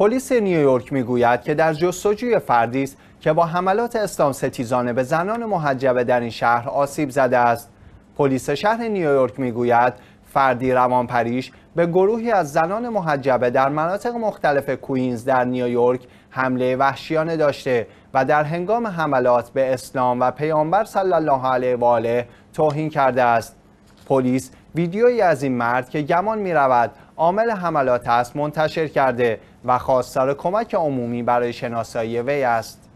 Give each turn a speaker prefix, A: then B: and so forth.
A: پلیس نیویورک میگوید که در جستجوی فردی است که با حملات اسلام ستیزانه به زنان محجبه در این شهر آسیب زده است پلیس شهر نیویورک میگوید فردی روان پریش به گروهی از زنان محجبه در مناطق مختلف کوینز در نیویورک حمله وحشیانه داشته و در هنگام حملات به اسلام و پیامبر صلی الله علیه و آله توهین کرده است پلیس ویدیویی از این مرد که گمان می عامل حملات است منتشر کرده و خواستار کمک عمومی برای شناسایی وی است